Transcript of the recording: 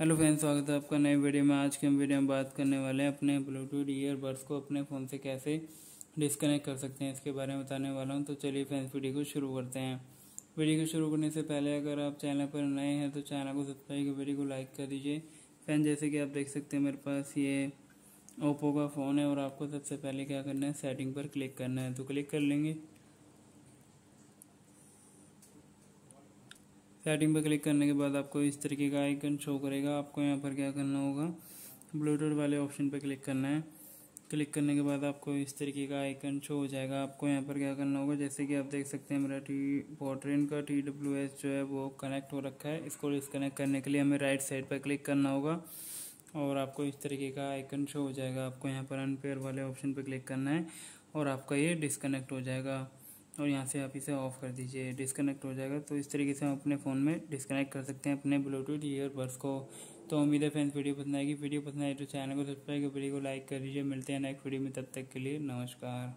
hello friends स्वागत है आपका नए वीडियो में आज के हम वीडियो में बात करने वाले हैं अपने ब्लूटूथ ईयरबड्स को अपने फ़ोन से कैसे डिस्कनेक्ट कर सकते हैं इसके बारे में बताने वाला हूं तो चलिए फ्रेंड्स वीडियो को शुरू करते हैं वीडियो को शुरू करने से पहले अगर आप चैनल पर नए हैं तो चैनल को सब्सक्राइब कर वीडियो को लाइक कर दीजिए फैन जैसे कि आप देख सकते हैं मेरे पास ये ओप्पो का फ़ोन है और आपको सबसे पहले क्या करना है सेटिंग पर क्लिक करना है तो क्लिक कर लेंगे सेटिंग पर क्लिक करने के बाद आपको इस तरीके का आइकन शो करेगा आपको यहाँ पर क्या करना होगा ब्लूटूथ वाले ऑप्शन पर क्लिक करना है क्लिक करने के बाद आपको इस तरीके का आइकन शो हो जाएगा आपको यहाँ पर क्या करना होगा जैसे कि आप देख सकते हैं मेरा टी पोट्रेन का टी डब्ल्यू एस जो है वो कनेक्ट हो रखा है इसको डिसकनेक्ट करने के लिए हमें राइट साइड पर क्लिक करना होगा और आपको इस तरीके का आइकन शो हो जाएगा आपको यहाँ पर अनपेयर वाले ऑप्शन पर क्लिक करना है और आपका ये डिसकनेक्ट हो जाएगा और यहाँ से आप इसे ऑफ़ कर दीजिए डिसकनेक्ट हो जाएगा तो इस तरीके से हम अपने फ़ोन में डिसकनेक्ट कर सकते हैं अपने ब्लूटूथ ईयरबड्स को तो उम्मीद है फ्रेंड्स वीडियो पसंद आएगी वीडियो पसंद आए तो चैनल को सब्सक्राइब कर वीडियो को लाइक कर दीजिए मिलते हैं नेक्स्ट वीडियो में तब तक के लिए नमस्कार